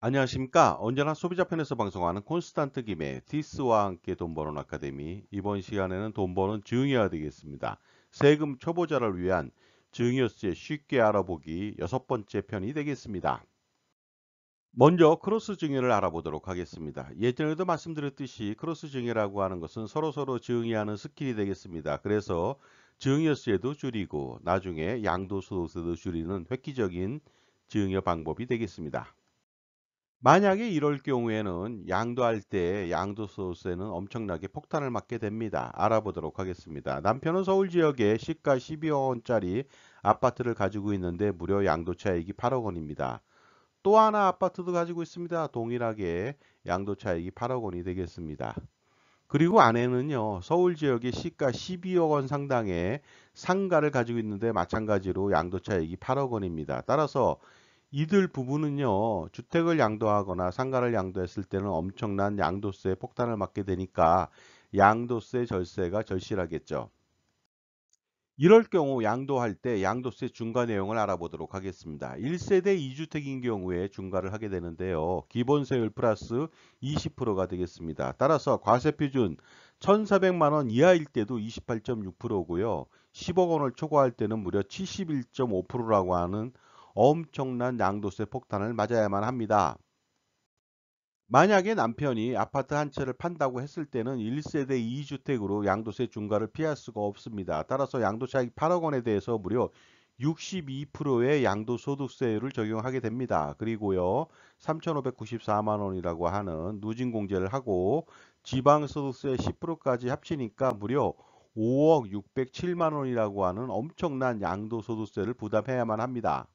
안녕하십니까 언제나 소비자 편에서 방송하는 콘스탄트 김의 디스와 함께 돈 버는 아카데미 이번 시간에는 돈 버는 증여야 되겠습니다. 세금 초보자를 위한 증여세 쉽게 알아보기 여섯 번째 편이 되겠습니다. 먼저 크로스 증여를 알아보도록 하겠습니다. 예전에도 말씀드렸듯이 크로스 증여라고 하는 것은 서로서로 증여하는 스킬이 되겠습니다. 그래서 증여세도 줄이고 나중에 양도소득세도 줄이는 획기적인 증여 방법이 되겠습니다. 만약에 이럴 경우에는 양도할 때 양도 소세는 엄청나게 폭탄을 맞게 됩니다. 알아보도록 하겠습니다. 남편은 서울 지역에 시가 12억 원짜리 아파트를 가지고 있는데 무려 양도차익이 8억 원입니다. 또 하나 아파트도 가지고 있습니다. 동일하게 양도차익이 8억 원이 되겠습니다. 그리고 아내는요 서울 지역에 시가 12억 원 상당의 상가를 가지고 있는데 마찬가지로 양도차익이 8억 원입니다. 따라서 이들 부부는요 주택을 양도하거나 상가를 양도했을 때는 엄청난 양도세 폭탄을 맞게 되니까 양도세 절세가 절실하겠죠. 이럴 경우 양도할 때 양도세 중과 내용을 알아보도록 하겠습니다. 1세대 2주택인 경우에 중과를 하게 되는데요. 기본세율 플러스 20%가 되겠습니다. 따라서 과세표준 1,400만원 이하일 때도 28.6%고요. 10억 원을 초과할 때는 무려 71.5%라고 하는 엄청난 양도세 폭탄을 맞아야만 합니다. 만약에 남편이 아파트 한 채를 판다고 했을 때는 1세대 2주택으로 양도세 중과를 피할 수가 없습니다. 따라서 양도차익 8억 원에 대해서 무려 62%의 양도소득세율을 적용하게 됩니다. 그리고요. 3,594만 원이라고 하는 누진공제를 하고 지방소득세 10%까지 합치니까 무려 5억 607만 원이라고 하는 엄청난 양도소득세를 부담해야만 합니다.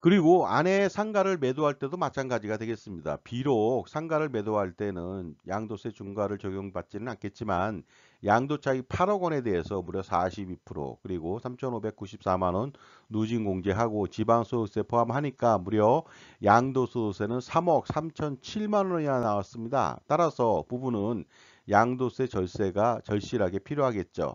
그리고 안에 상가를 매도할 때도 마찬가지가 되겠습니다. 비록 상가를 매도할 때는 양도세 중과를 적용받지는 않겠지만 양도차익 8억 원에 대해서 무려 42% 그리고 3,594만원 누진공제하고 지방소득세 포함하니까 무려 양도소득세는 3억 3,007만원이나 나왔습니다. 따라서 부부는 양도세 절세가 절실하게 필요하겠죠.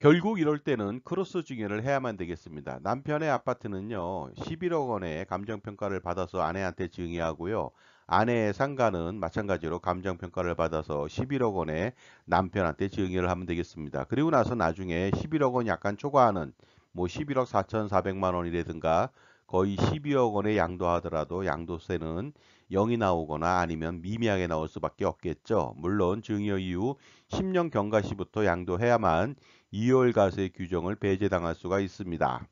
결국 이럴 때는 크로스 증여를 해야만 되겠습니다. 남편의 아파트는요. 11억 원의 감정평가를 받아서 아내한테 증여하고요. 아내의 상가는 마찬가지로 감정평가를 받아서 11억 원에 남편한테 증여를 하면 되겠습니다. 그리고 나서 나중에 11억 원 약간 초과하는 뭐 11억 4,400만 원이라든가 거의 12억 원에 양도하더라도 양도세는 0이 나오거나 아니면 미미하게 나올 수밖에 없겠죠. 물론 증여 이후 10년 경과 시부터 양도해야만 2월 가세 규정을 배제당할 수가 있습니다.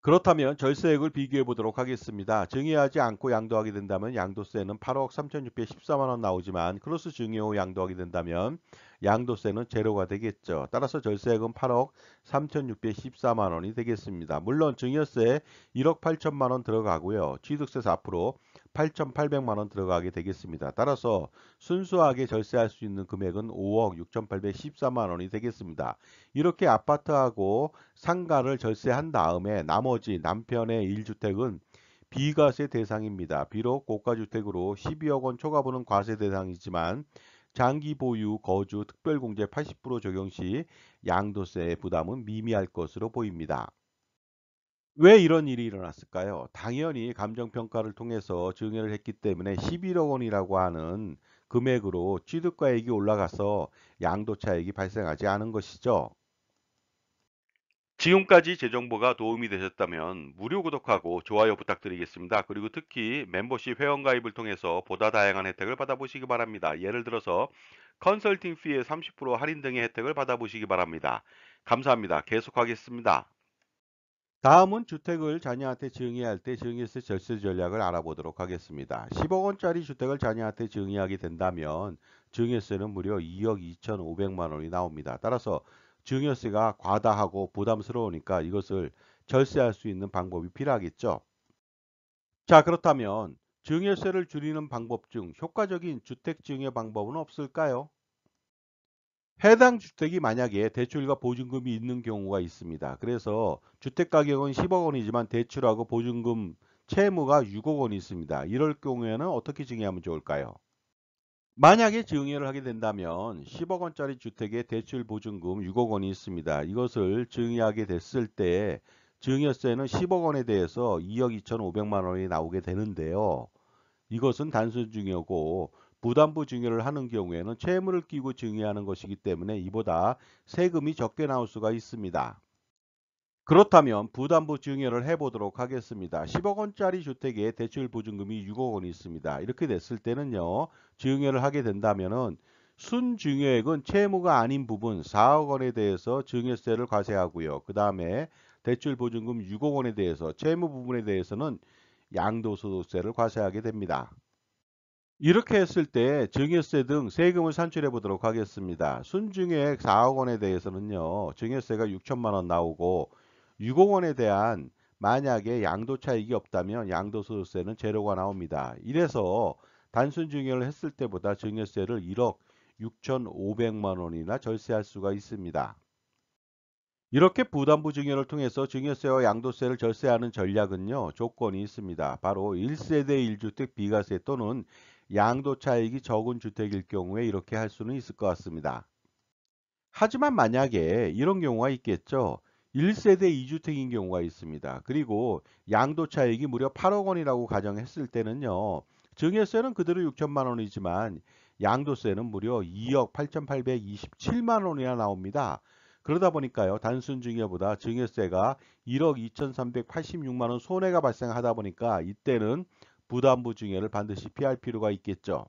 그렇다면 절세액을 비교해 보도록 하겠습니다. 증여하지 않고 양도하게 된다면 양도세는 8억 3,614만원 나오지만 크로스 증여 후 양도하게 된다면 양도세는 제로가 되겠죠. 따라서 절세액은 8억 3,614만원이 되겠습니다. 물론 증여세 1억 8천만원 들어가고요. 취득세 4%, 8,800만원 들어가게 되겠습니다. 따라서 순수하게 절세할 수 있는 금액은 5억 6,814만원이 되겠습니다. 이렇게 아파트하고 상가를 절세한 다음에 나머지 남편의 1주택은 비과세 대상입니다. 비록 고가주택으로 12억 원초과분는 과세 대상이지만 장기 보유, 거주, 특별공제 80% 적용 시 양도세 부담은 미미할 것으로 보입니다. 왜 이런 일이 일어났을까요? 당연히 감정평가를 통해서 증여를 했기 때문에 11억 원이라고 하는 금액으로 취득가액이 올라가서 양도차익이 발생하지 않은 것이죠. 지금까지 제 정보가 도움이 되셨다면 무료 구독하고 좋아요 부탁드리겠습니다. 그리고 특히 멤버십 회원가입을 통해서 보다 다양한 혜택을 받아보시기 바랍니다. 예를 들어서 컨설팅 피의 30% 할인 등의 혜택을 받아보시기 바랍니다. 감사합니다. 계속하겠습니다. 다음은 주택을 자녀한테 증여할 때 증여세 절세 전략을 알아보도록 하겠습니다. 10억 원짜리 주택을 자녀한테 증여하게 된다면 증여세는 무려 2억 2,500만 원이 나옵니다. 따라서 증여세가 과다하고 부담스러우니까 이것을 절세할 수 있는 방법이 필요하겠죠. 자 그렇다면 증여세를 줄이는 방법 중 효과적인 주택 증여 방법은 없을까요? 해당 주택이 만약에 대출과 보증금이 있는 경우가 있습니다. 그래서 주택가격은 10억 원이지만 대출하고 보증금 채무가 6억 원이 있습니다. 이럴 경우에는 어떻게 증여하면 좋을까요? 만약에 증여를 하게 된다면 10억 원짜리 주택에 대출 보증금 6억 원이 있습니다. 이것을 증여하게 됐을 때 증여세는 10억 원에 대해서 2억 2,500만 원이 나오게 되는데요. 이것은 단순 증여고 부담부 증여를 하는 경우에는 채무를 끼고 증여하는 것이기 때문에 이보다 세금이 적게 나올 수가 있습니다. 그렇다면 부담부 증여를 해보도록 하겠습니다. 10억 원짜리 주택에 대출 보증금이 6억 원이 있습니다. 이렇게 됐을 때는요. 증여를 하게 된다면 순증여액은 채무가 아닌 부분 4억 원에 대해서 증여세를 과세하고요. 그 다음에 대출 보증금 6억 원에 대해서 채무 부분에 대해서는 양도소득세를 과세하게 됩니다. 이렇게 했을 때 증여세 등 세금을 산출해 보도록 하겠습니다. 순증액 4억 원에 대해서는요. 증여세가 6천만 원 나오고 6억 원에 대한 만약에 양도 차익이 없다면 양도소득세는 제로가 나옵니다. 이래서 단순 증여를 했을 때보다 증여세를 1억 6,500만 원이나 절세할 수가 있습니다. 이렇게 부담부 증여를 통해서 증여세와 양도세를 절세하는 전략은요. 조건이 있습니다. 바로 1세대 1주택 비과세 또는 양도 차익이 적은 주택일 경우에 이렇게 할 수는 있을 것 같습니다. 하지만 만약에 이런 경우가 있겠죠. 1세대 2주택인 경우가 있습니다. 그리고 양도 차익이 무려 8억 원이라고 가정했을 때는요. 증여세는 그대로 6천만 원이지만 양도세는 무려 2억 8,827만 원이나 나옵니다. 그러다 보니까요. 단순 증여보다 증여세가 1억 2,386만 원 손해가 발생하다 보니까 이때는 부담부 증여를 반드시 피할 필요가 있겠죠.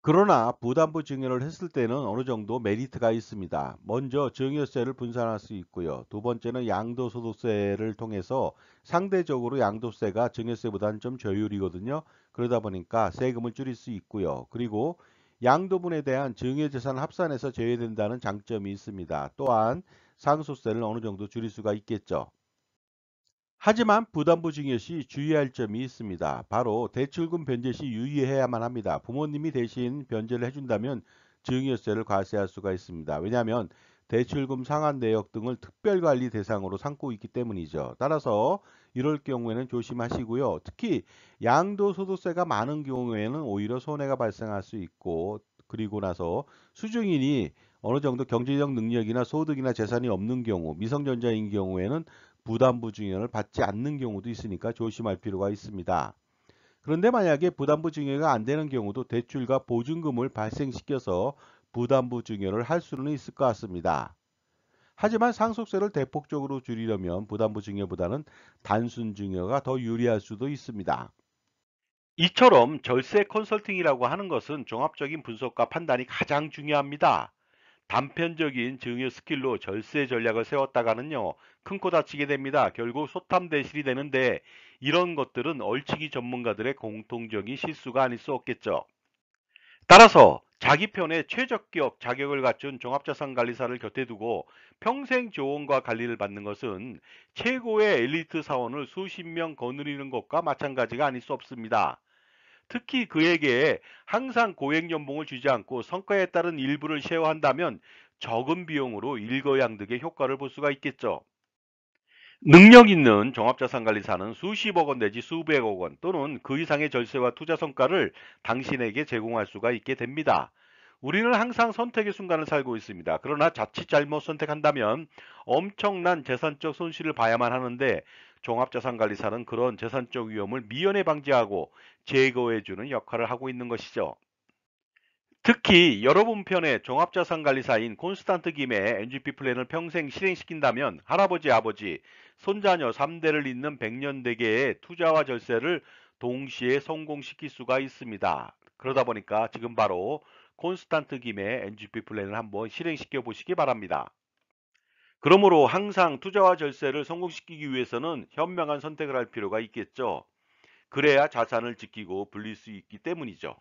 그러나 부담부 증여를 했을 때는 어느 정도 메리트가 있습니다. 먼저 증여세를 분산할 수 있고요. 두 번째는 양도소득세를 통해서 상대적으로 양도세가 증여세보다는 좀 저율이거든요. 그러다 보니까 세금을 줄일 수 있고요. 그리고 양도분에 대한 증여재산 합산에서 제외된다는 장점이 있습니다. 또한 상속세를 어느 정도 줄일 수가 있겠죠. 하지만 부담부 증여 시 주의할 점이 있습니다. 바로 대출금 변제 시 유의해야만 합니다. 부모님이 대신 변제를 해준다면 증여세를 과세할 수가 있습니다. 왜냐하면 대출금 상한 내역 등을 특별관리 대상으로 삼고 있기 때문이죠. 따라서 이럴 경우에는 조심하시고요. 특히 양도소득세가 많은 경우에는 오히려 손해가 발생할 수 있고 그리고 나서 수증인이 어느 정도 경제적 능력이나 소득이나 재산이 없는 경우 미성년자인 경우에는 부담부 증여를 받지 않는 경우도 있으니까 조심할 필요가 있습니다. 그런데 만약에 부담부 증여가 안 되는 경우도 대출과 보증금을 발생시켜서 부담부 증여를 할 수는 있을 것 같습니다. 하지만 상속세를 대폭적으로 줄이려면 부담부 증여보다는 단순 증여가 더 유리할 수도 있습니다. 이처럼 절세 컨설팅이라고 하는 것은 종합적인 분석과 판단이 가장 중요합니다. 단편적인 증여 스킬로 절세 전략을 세웠다가는요. 큰코 다치게 됩니다. 결국 소탐대실이 되는데 이런 것들은 얼치기 전문가들의 공통적인 실수가 아닐 수 없겠죠. 따라서 자기 편의 최적기업 자격을 갖춘 종합자산관리사를 곁에 두고 평생 조언과 관리를 받는 것은 최고의 엘리트 사원을 수십 명 거느리는 것과 마찬가지가 아닐 수 없습니다. 특히 그에게 항상 고액 연봉을 주지 않고 성과에 따른 일부를 쉐어한다면 적은 비용으로 일거양득의 효과를 볼 수가 있겠죠. 능력 있는 종합자산관리사는 수십억 원 내지 수백억 원 또는 그 이상의 절세와 투자 성과를 당신에게 제공할 수가 있게 됩니다. 우리는 항상 선택의 순간을 살고 있습니다. 그러나 자칫 잘못 선택한다면 엄청난 재산적 손실을 봐야만 하는데 종합자산관리사는 그런 재산적 위험을 미연에 방지하고 제거해주는 역할을 하고 있는 것이죠. 특히 여러분 편의 종합자산관리사인 콘스탄트 김의 NGP 플랜을 평생 실행시킨다면 할아버지, 아버지, 손자녀 3대를 잇는 1 0 0년대계의 투자와 절세를 동시에 성공시킬 수가 있습니다. 그러다 보니까 지금 바로 콘스탄트 김의 NGP 플랜을 한번 실행시켜 보시기 바랍니다. 그러므로 항상 투자와 절세를 성공시키기 위해서는 현명한 선택을 할 필요가 있겠죠. 그래야 자산을 지키고 불릴 수 있기 때문이죠.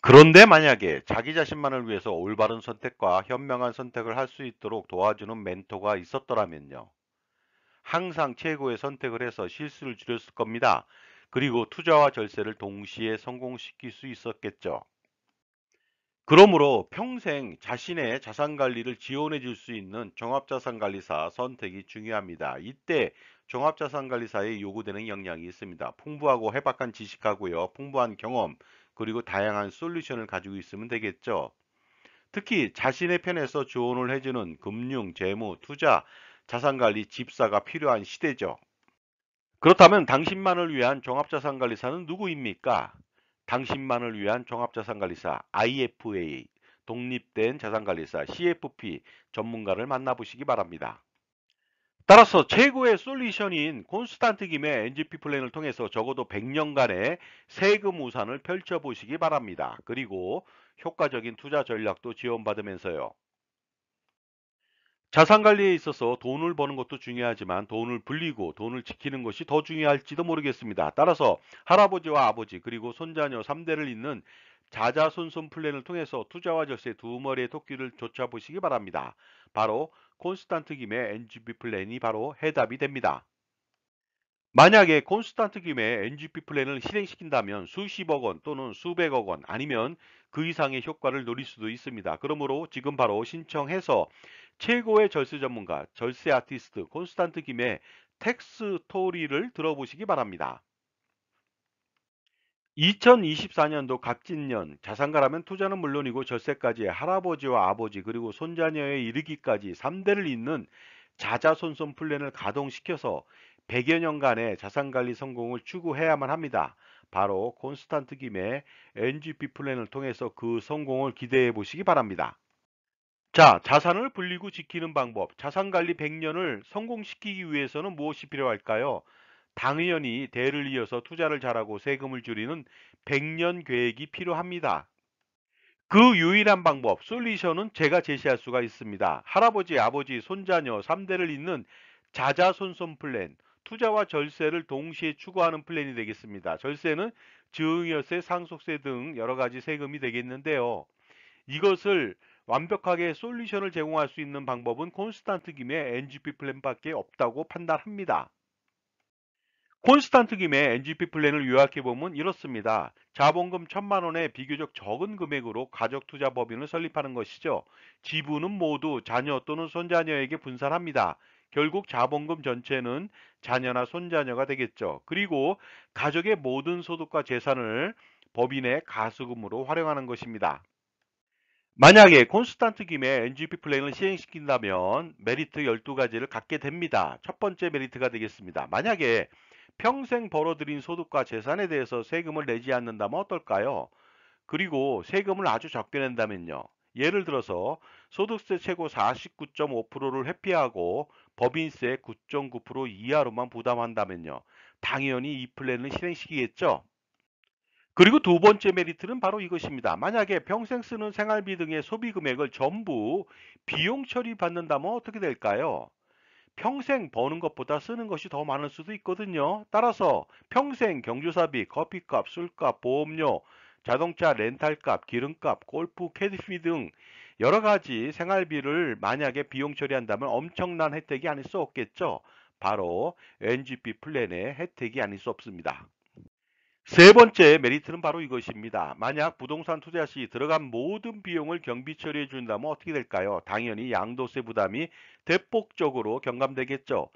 그런데 만약에 자기 자신만을 위해서 올바른 선택과 현명한 선택을 할 수 있도록 도와주는 멘토가 있었더라면요. 항상 최고의 선택을 해서 실수를 줄였을 겁니다. 그리고 투자와 절세를 동시에 성공시킬 수 있었겠죠. 그러므로 평생 자신의 자산 관리를 지원해 줄 수 있는 종합자산관리사 선택이 중요합니다. 이때 종합자산관리사에 요구되는 역량이 있습니다. 풍부하고 해박한 지식하고요. 풍부한 경험 그리고 다양한 솔루션을 가지고 있으면 되겠죠. 특히 자신의 편에서 조언을 해주는 금융, 재무, 투자, 자산관리 집사가 필요한 시대죠. 그렇다면 당신만을 위한 종합자산관리사는 누구입니까? 당신만을 위한 종합자산관리사 IFA 독립된 자산관리사 CFP 전문가를 만나보시기 바랍니다. 따라서 최고의 솔루션인 콘스탄트 김의 NGP 플랜을 통해서 적어도 100년간의 세금 우산을 펼쳐보시기 바랍니다. 그리고 효과적인 투자 전략도 지원받으면서요. 자산 관리에 있어서 돈을 버는 것도 중요하지만 돈을 불리고 돈을 지키는 것이 더 중요할지도 모르겠습니다. 따라서 할아버지와 아버지 그리고 손자녀 3대를 잇는 자자손손 플랜을 통해서 투자와 절세 두 머리의 토끼를 쫓아보시기 바랍니다. 바로 콘스탄트 김의 NGP 플랜이 바로 해답이 됩니다. 만약에 콘스탄트 김의 NGP 플랜을 실행시킨다면 수십억 원 또는 수백억 원 아니면 그 이상의 효과를 노릴 수도 있습니다. 그러므로 지금 바로 신청해서 최고의 절세 전문가, 절세 아티스트 콘스탄트 김의 텍스 토리를 들어보시기 바랍니다. 2024년도 갑진년 자산가라면 투자는 물론이고 절세까지 할아버지와 아버지 그리고 손자녀에 이르기까지 3대를 잇는 자자손손 플랜을 가동시켜서 100여 년간의 자산관리 성공을 추구해야만 합니다. 바로 콘스탄트 김의 NGP 플랜을 통해서 그 성공을 기대해 보시기 바랍니다. 자, 자산을 불리고 지키는 방법. 자산관리 100년을 성공시키기 위해서는 무엇이 필요할까요? 당연히 대를 이어서 투자를 잘하고 세금을 줄이는 100년 계획이 필요합니다. 그 유일한 방법, 솔루션은 제가 제시할 수가 있습니다. 할아버지, 아버지, 손자녀 3대를 잇는 자자손손 플랜, 투자와 절세를 동시에 추구하는 플랜이 되겠습니다. 절세는 증여세, 상속세 등 여러 가지 세금이 되겠는데요. 이것을 완벽하게 솔루션을 제공할 수 있는 방법은 콘스탄트 김의 NGP 플랜밖에 없다고 판단합니다. 콘스탄트 김의 NGP 플랜을 요약해보면 이렇습니다. 자본금 1천만원에 비교적 적은 금액으로 가족투자 법인을 설립하는 것이죠. 지분은 모두 자녀 또는 손자녀에게 분산합니다. 결국 자본금 전체는 자녀나 손자녀가 되겠죠. 그리고 가족의 모든 소득과 재산을 법인의 가수금으로 활용하는 것입니다. 만약에 콘스탄트 김에 NGP 플랜을 시행시킨다면 메리트 12가지를 갖게 됩니다. 첫 번째 메리트가 되겠습니다. 만약에 평생 벌어들인 소득과 재산에 대해서 세금을 내지 않는다면 어떨까요? 그리고 세금을 아주 적게 낸다면요. 예를 들어서 소득세 최고 49.5%를 회피하고 법인세 9.9% 이하로만 부담한다면요. 당연히 이 플랜을 실행시키겠죠. 그리고 두 번째 메리트는 바로 이것입니다. 만약에 평생 쓰는 생활비 등의 소비 금액을 전부 비용 처리 받는다면 어떻게 될까요? 평생 버는 것보다 쓰는 것이 더 많을 수도 있거든요. 따라서 평생 경조사비, 커피값, 술값, 보험료, 자동차 렌탈값, 기름값, 골프, 캐디피 등 여러 가지 생활비를 만약에 비용 처리한다면 엄청난 혜택이 아닐 수 없겠죠. 바로 NGP 플랜의 혜택이 아닐 수 없습니다. 세 번째 메리트는 바로 이것입니다. 만약 부동산 투자 시 들어간 모든 비용을 경비 처리해 준다면 어떻게 될까요? 당연히 양도세 부담이 대폭적으로 경감되겠죠.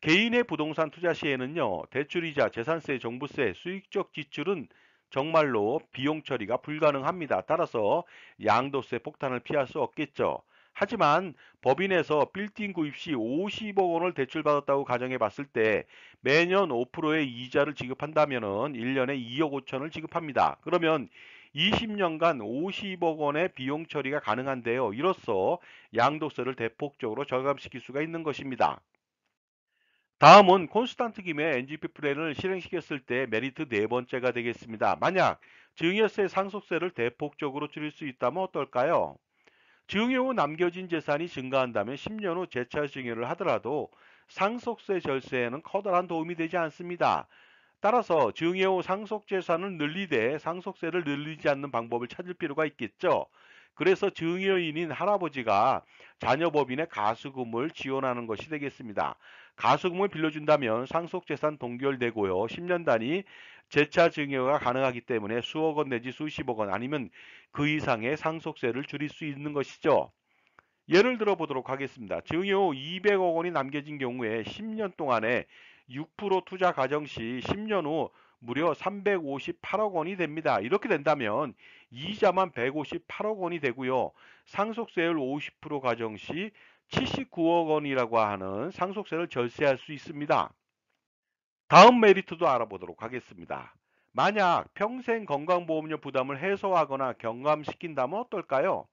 개인의 부동산 투자 시에는요. 대출이자, 재산세, 종부세, 수익적 지출은 정말로 비용 처리가 불가능합니다. 따라서 양도세 폭탄을 피할 수 없겠죠. 하지만 법인에서 빌딩 구입 시 50억 원을 대출받았다고 가정해 봤을 때 매년 5%의 이자를 지급한다면 1년에 2억 5천을 지급합니다. 그러면 20년간 50억 원의 비용 처리가 가능한데요. 이로써 양도세를 대폭적으로 절감시킬 수가 있는 것입니다. 다음은 콘스탄트 김의 NGP 플랜을 실행시켰을 때 메리트 네 번째가 되겠습니다. 만약 증여세 상속세를 대폭적으로 줄일 수 있다면 어떨까요? 증여 후 남겨진 재산이 증가한다면 10년 후 재차증여를 하더라도 상속세 절세에는 커다란 도움이 되지 않습니다. 따라서 증여 후 상속재산을 늘리되 상속세를 늘리지 않는 방법을 찾을 필요가 있겠죠. 그래서 증여인인 할아버지가 자녀법인의 가수금을 지원하는 것이 되겠습니다. 가수금을 빌려준다면 상속재산 동결되고요. 10년 단위 재차 증여가 가능하기 때문에 수억 원 내지 수십억 원 아니면 그 이상의 상속세를 줄일 수 있는 것이죠. 예를 들어 보도록 하겠습니다. 증여 200억 원이 남겨진 경우에 10년 동안에 6% 투자 가정 시 10년 후 무려 358억 원이 됩니다. 이렇게 된다면 이자만 158억 원이 되고요. 상속세율 50% 가정 시 79억 원이라고 하는 상속세를 절세할 수 있습니다. 다음 메리트도 알아보도록 하겠습니다. 만약 평생 건강보험료 부담을 해소하거나 경감시킨다면 어떨까요?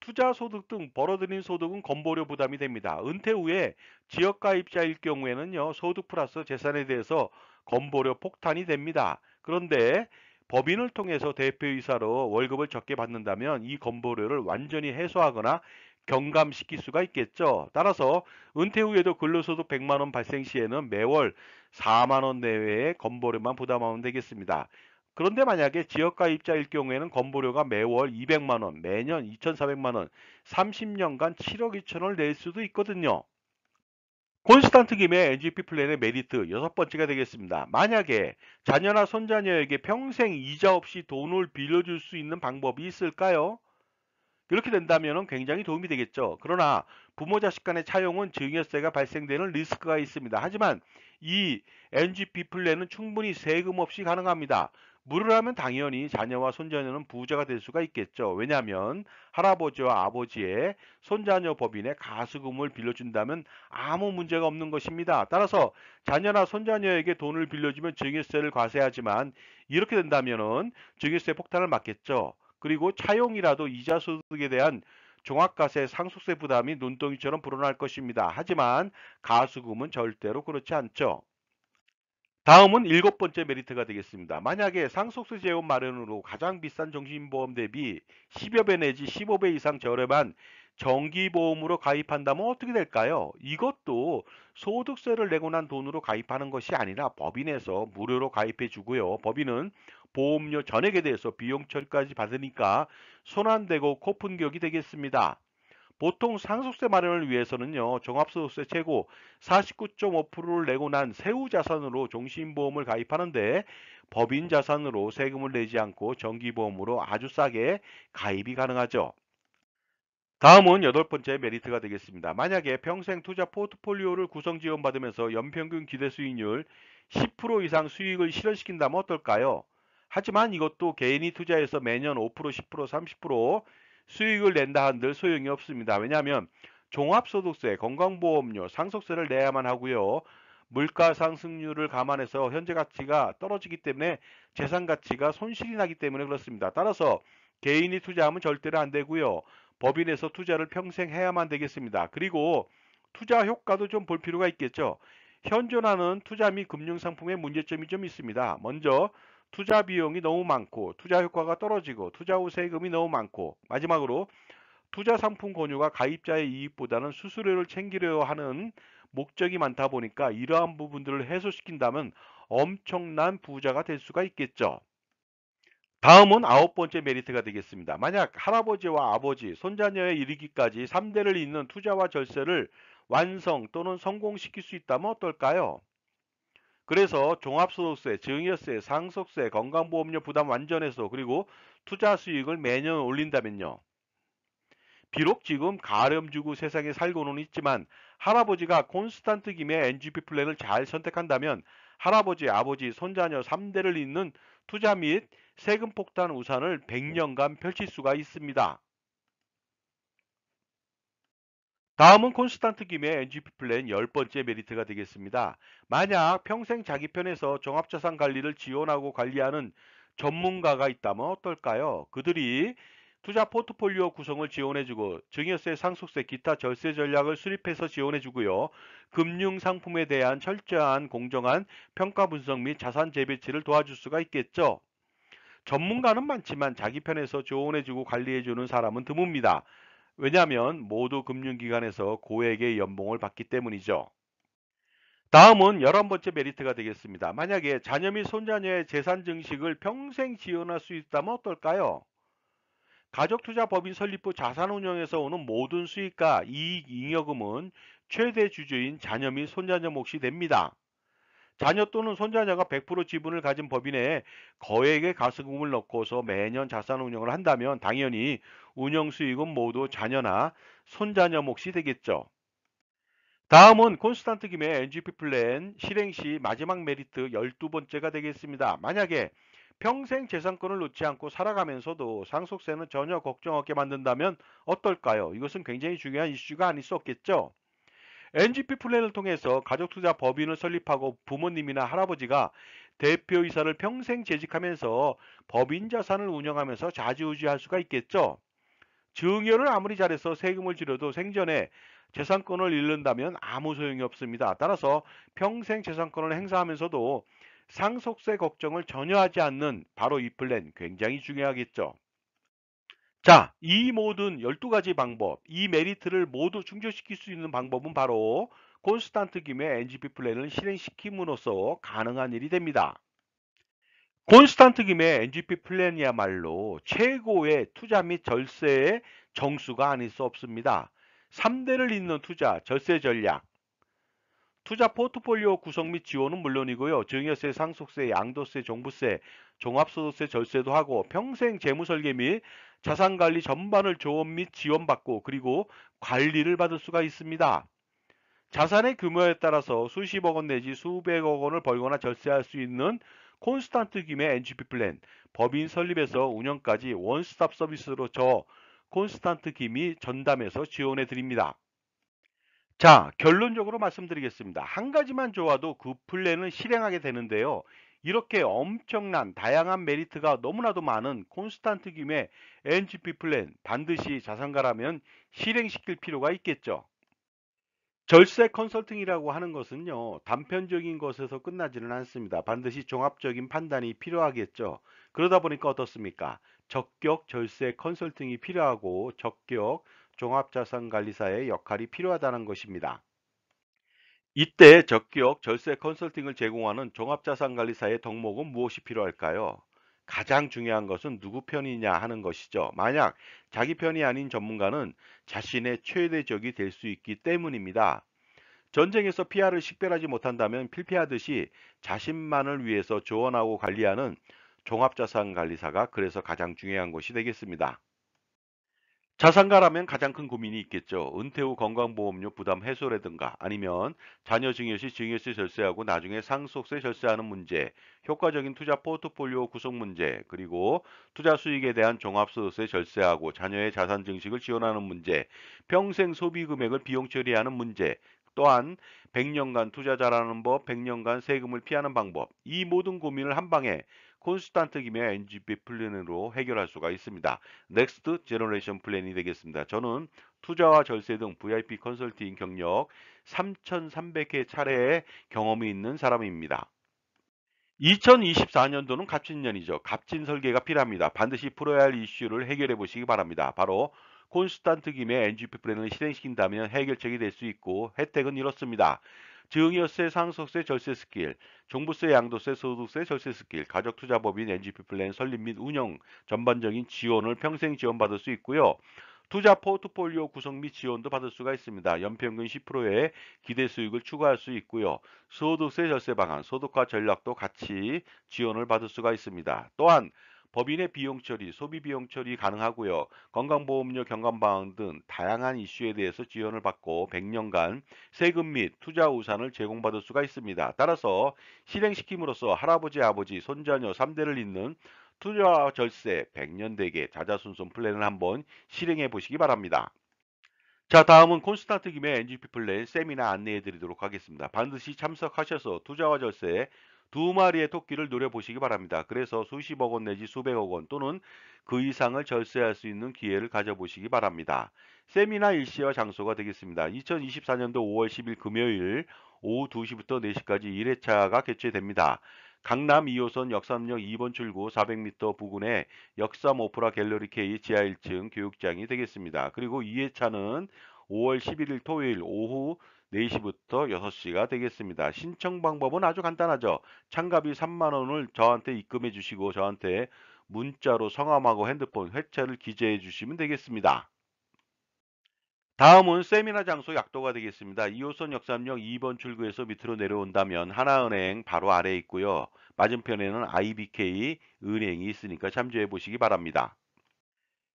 투자 소득 등 벌어들인 소득은 건보료 부담이 됩니다. 은퇴 후에 지역가입자일 경우에는요. 소득 플러스 재산에 대해서 건보료 폭탄이 됩니다. 그런데 법인을 통해서 대표이사로 월급을 적게 받는다면 이 건보료를 완전히 해소하거나 경감시킬 수가 있겠죠. 따라서 은퇴 후에도 근로소득 100만원 발생 시에는 매월 4만원 내외의 건보료만 부담하면 되겠습니다. 그런데 만약에 지역가입자일 경우에는 건보료가 매월 200만원, 매년 2,400만원, 30년간 7억 2천원을 낼 수도 있거든요. 콘스탄트 김의 NGP 플랜의 메리트 여섯 번째가 되겠습니다. 만약에 자녀나 손자녀에게 평생 이자 없이 돈을 빌려줄 수 있는 방법이 있을까요? 이렇게 된다면 굉장히 도움이 되겠죠. 그러나 부모 자식 간의 차용은 증여세가 발생되는 리스크가 있습니다. 하지만 이 NGP 플랜은 충분히 세금 없이 가능합니다. 무료를 하면 당연히 자녀와 손자녀는 부자가 될 수가 있겠죠. 왜냐하면 할아버지와 아버지의 손자녀 법인에 가수금을 빌려준다면 아무 문제가 없는 것입니다. 따라서 자녀나 손자녀에게 돈을 빌려주면 증여세를 과세하지만 이렇게 된다면 증여세 폭탄을 맞겠죠. 그리고 차용이라도 이자 소득에 대한 종합가세 상속세 부담이 눈덩이처럼 불어날 것입니다. 하지만 가수금은 절대로 그렇지 않죠. 다음은 일곱 번째 메리트가 되겠습니다. 만약에 상속세 재원 마련으로 가장 비싼 정신보험 대비 10여 배 내지 15배 이상 저렴한 정기보험으로 가입한다면 어떻게 될까요? 이것도 소득세를 내고 난 돈으로 가입하는 것이 아니라 법인에서 무료로 가입해 주고요. 법인은 보험료 전액에 대해서 비용 처리까지 받으니까 손안되고 코푼 격이 되겠습니다. 보통 상속세 마련을 위해서는요 종합소득세 최고 49.5%를 내고 난 세후 자산으로 종신보험을 가입하는데 법인 자산으로 세금을 내지 않고 정기보험으로 아주 싸게 가입이 가능하죠. 다음은 여덟 번째 메리트가 되겠습니다. 만약에 평생 투자 포트폴리오를 구성 지원받으면서 연평균 기대 수익률 10% 이상 수익을 실현시킨다면 어떨까요? 하지만 이것도 개인이 투자해서 매년 5%, 10%, 30% 수익을 낸다 한들 소용이 없습니다. 왜냐하면 종합소득세, 건강보험료, 상속세를 내야만 하고요. 물가 상승률을 감안해서 현재 가치가 떨어지기 때문에 재산 가치가 손실이 나기 때문에 그렇습니다. 따라서 개인이 투자하면 절대로 안 되고요. 법인에서 투자를 평생 해야만 되겠습니다. 그리고 투자 효과도 좀 볼 필요가 있겠죠. 현존하는 투자 및 금융상품의 문제점이 좀 있습니다. 먼저 투자 비용이 너무 많고 투자 효과가 떨어지고 투자 후 세금이 너무 많고 마지막으로 투자 상품 권유가 가입자의 이익보다는 수수료를 챙기려 하는 목적이 많다 보니까 이러한 부분들을 해소시킨다면 엄청난 부자가 될 수가 있겠죠. 다음은 아홉 번째 메리트가 되겠습니다. 만약 할아버지와 아버지, 손자녀에 이르기까지 3대를 잇는 투자와 절세를 완성 또는 성공시킬 수 있다면 어떨까요? 그래서 종합소득세, 증여세, 상속세, 건강보험료 부담 완전해서 그리고 투자 수익을 매년 올린다면요. 비록 지금 가렴주구 세상에 살고는 있지만 할아버지가 콘스탄트 김의 NGP 플랜을 잘 선택한다면 할아버지, 아버지, 손자녀 3대를 잇는 투자 및 세금 폭탄 우산을 100년간 펼칠 수가 있습니다. 다음은 콘스탄트 김의 NGP 플랜 10번째 메리트가 되겠습니다. 만약 평생 자기 편에서 종합자산 관리를 지원하고 관리하는 전문가가 있다면 어떨까요? 그들이 투자 포트폴리오 구성을 지원해주고 증여세, 상속세, 기타 절세 전략을 수립해서 지원해주고요. 금융 상품에 대한 철저한 공정한 평가 분석 및 자산 재배치를 도와줄 수가 있겠죠. 전문가는 많지만 자기 편에서 조언해주고 관리해주는 사람은 드뭅니다. 왜냐하면 모두 금융기관에서 고액의 연봉을 받기 때문이죠. 다음은 열한 번째 메리트가 되겠습니다. 만약에 자녀 및 손자녀의 재산 증식을 평생 지원할 수 있다면 어떨까요? 가족투자법인 설립 후 자산운용에서 오는 모든 수익과 이익잉여금은 최대 주주인 자녀 및 손자녀 몫이 됩니다. 자녀 또는 손자녀가 100% 지분을 가진 법인에 거액의 가스금을 넣고서 매년 자산 운용을 한다면 당연히 운영 수익은 모두 자녀나 손자녀 몫이 되겠죠. 다음은 콘스탄트 김의 NGP 플랜 실행 시 마지막 메리트 12번째가 되겠습니다. 만약에 평생 재산권을 놓지 않고 살아가면서도 상속세는 전혀 걱정 없게 만든다면 어떨까요? 이것은 굉장히 중요한 이슈가 아닐 수 없겠죠. NGP 플랜을 통해서 가족 투자 법인을 설립하고 부모님이나 할아버지가 대표이사를 평생 재직하면서 법인 자산을 운영하면서 자지우지할 수가 있겠죠. 증여를 아무리 잘해서 세금을 지려도 생전에 재산권을 잃는다면 아무 소용이 없습니다. 따라서 평생 재산권을 행사하면서도 상속세 걱정을 전혀 하지 않는 바로 이 플랜 굉장히 중요하겠죠. 자, 이 모든 12가지 방법, 이 메리트를 모두 충족시킬 수 있는 방법은 바로 콘스탄트 김의 NGP 플랜을 실행시킴으로써 가능한 일이 됩니다. 콘스탄트 김의 NGP 플랜이야말로 최고의 투자 및 절세의 정수가 아닐 수 없습니다. 3대를 잇는 투자, 절세 전략, 투자 포트폴리오 구성 및 지원은 물론이고요. 증여세, 상속세, 양도세, 종부세, 종합소득세 절세도 하고 평생 재무설계 및 네. 자산관리 전반을 조언 및 지원받고 그리고 관리를 받을 수가 있습니다. 자산의 규모에 따라서 수십억 원 내지 수백억 원을 벌거나 절세할 수 있는 콘스탄트 김의 NGP 플랜, 법인 설립에서 운영까지 원스톱 서비스로 저 콘스탄트 김이 전담해서 지원해 드립니다. 자, 결론적으로 말씀드리겠습니다. 한 가지만 좋아도 그 플랜은 실행하게 되는데요. 이렇게 엄청난 다양한 메리트가 너무나도 많은 콘스탄트 김의 NGP 플랜 반드시 자산가라면 실행시킬 필요가 있겠죠. 절세 컨설팅이라고 하는 것은요 단편적인 것에서 끝나지는 않습니다 반드시 종합적인 판단이 필요하겠죠 그러다 보니까 어떻습니까 적격 절세 컨설팅이 필요하고 적격 종합자산관리사의 역할이 필요하다는 것입니다 이때 적격 절세 컨설팅을 제공하는 종합자산관리사의 덕목은 무엇이 필요할까요? 가장 중요한 것은 누구 편이냐 하는 것이죠. 만약 자기 편이 아닌 전문가는 자신의 최대 적이 될 수 있기 때문입니다. 전쟁에서 피하를 식별하지 못한다면 필피하듯이 자신만을 위해서 조언하고 관리하는 종합자산관리사가 그래서 가장 중요한 것이 되겠습니다. 자산가라면 가장 큰 고민이 있겠죠. 은퇴 후 건강보험료 부담 해소라든가 아니면 자녀 증여시 증여세 절세하고 나중에 상속세 절세하는 문제, 효과적인 투자 포트폴리오 구성 문제, 그리고 투자 수익에 대한 종합소득세 절세하고 자녀의 자산 증식을 지원하는 문제, 평생 소비 금액을 비용 처리하는 문제, 또한 100년간 투자 잘하는 법, 100년간 세금을 피하는 방법, 이 모든 고민을 한 방에 콘스탄트 김의 NGP 플랜으로 해결할 수가 있습니다. 넥스트 제너레이션 플랜이 되겠습니다. 저는 투자와 절세 등 VIP 컨설팅 경력 3,300회 차례의 경험이 있는 사람입니다. 2024년도는 갑진년이죠. 갑진 설계가 필요합니다. 반드시 풀어야 할 이슈를 해결해 보시기 바랍니다. 바로 콘스탄트 김의 NGP 플랜을 실행시킨다면 해결책이 될 수 있고 혜택은 이렇습니다. 증여세, 상속세, 절세 스킬, 종부세, 양도세, 소득세, 절세 스킬, 가족투자법인, NGP 플랜 설립 및 운영 전반적인 지원을 평생 지원받을 수 있고요. 투자 포트폴리오 구성 및 지원도 받을 수가 있습니다. 연평균 10%의 기대 수익을 추가할 수 있고요. 소득세 절세 방안, 소득화 전략도 같이 지원을 받을 수가 있습니다. 또한 법인의 비용 처리, 소비 비용 처리 가능하고요. 건강보험료 경감 방안 등 다양한 이슈에 대해서 지원을 받고 100년간 세금 및 투자 우산을 제공받을 수가 있습니다. 따라서 실행시킴으로써 할아버지, 아버지, 손자녀 3대를 잇는 투자 절세 100년 대계 자자순손 플랜을 한번 실행해 보시기 바랍니다. 자 다음은 콘스탄트 김의 NGP 플랜 세미나 안내해 드리도록 하겠습니다. 반드시 참석하셔서 투자와 절세 두 마리의 토끼를 노려보시기 바랍니다. 그래서 수십억 원 내지 수백억 원 또는 그 이상을 절세할 수 있는 기회를 가져보시기 바랍니다. 세미나 일시와 장소가 되겠습니다. 2024년도 5월 10일 금요일 오후 2시부터 4시까지 1회차가 개최됩니다. 강남 2호선 역삼역 2번 출구 400m 부근에 역삼 오프라 갤러리 K 지하 1층 교육장이 되겠습니다. 그리고 2회차는 5월 11일 토요일 오후 4시부터 6시가 되겠습니다. 신청 방법은 아주 간단하죠. 참가비 3만원을 저한테 입금해 주시고 저한테 문자로 성함하고 핸드폰 회차를 기재해 주시면 되겠습니다. 다음은 세미나 장소 약도가 되겠습니다. 2호선 역삼역 2번 출구에서 밑으로 내려온다면 하나은행 바로 아래에 있고요. 맞은편에는 IBK 은행이 있으니까 참조해 보시기 바랍니다.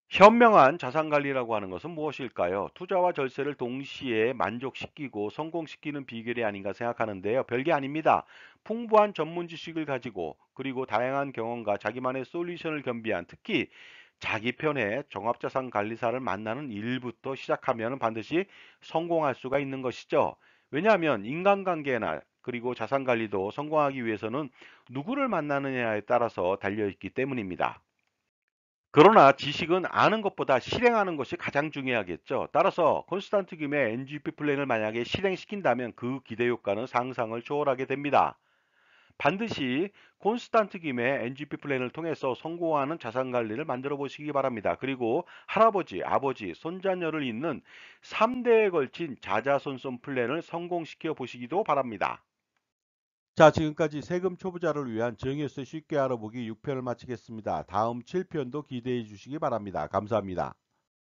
현명한 자산관리라고 하는 것은 무엇일까요? 투자와 절세를 동시에 만족시키고 성공시키는 비결이 아닌가 생각하는데요. 별게 아닙니다. 풍부한 전문 지식을 가지고 그리고 다양한 경험과 자기만의 솔루션을 겸비한 특히 자기 편의 종합자산 관리사를 만나는 일부터 시작하면 반드시 성공할 수가 있는 것이죠. 왜냐하면 인간관계나 그리고 자산관리도 성공하기 위해서는 누구를 만나느냐에 따라서 달려있기 때문입니다. 그러나 지식은 아는 것보다 실행하는 것이 가장 중요하겠죠. 따라서 콘스탄트 김의 NGP 플랜을 만약에 실행시킨다면 그 기대 효과는 상상을 초월하게 됩니다. 반드시 콘스탄트 김의 NGP 플랜을 통해서 성공하는 자산 관리를 만들어 보시기 바랍니다. 그리고 할아버지, 아버지, 손자녀를 잇는 3대에 걸친 자자손손 플랜을 성공시켜 보시기도 바랍니다. 자 지금까지 세금 초보자를 위한 증여세 쉽게 알아보기 6편을 마치겠습니다. 다음 7편도 기대해 주시기 바랍니다. 감사합니다.